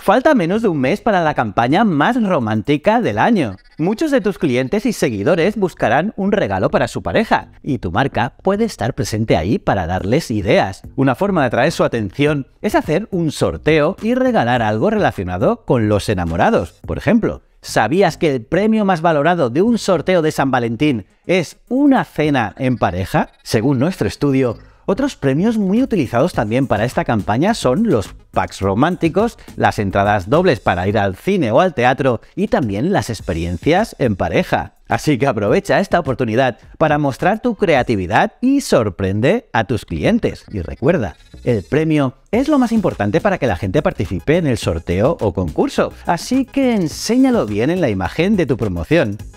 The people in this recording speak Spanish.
Falta menos de un mes para la campaña más romántica del año. Muchos de tus clientes y seguidores buscarán un regalo para su pareja y tu marca puede estar presente ahí para darles ideas. Una forma de atraer su atención es hacer un sorteo y regalar algo relacionado con los enamorados, por ejemplo. ¿Sabías que el premio más valorado de un sorteo de San Valentín es una cena en pareja? Según nuestro estudio, otros premios muy utilizados también para esta campaña son los packs románticos, las entradas dobles para ir al cine o al teatro y también las experiencias en pareja. Así que aprovecha esta oportunidad para mostrar tu creatividad y sorprende a tus clientes. Y recuerda, el premio es lo más importante para que la gente participe en el sorteo o concurso, así que enséñalo bien en la imagen de tu promoción.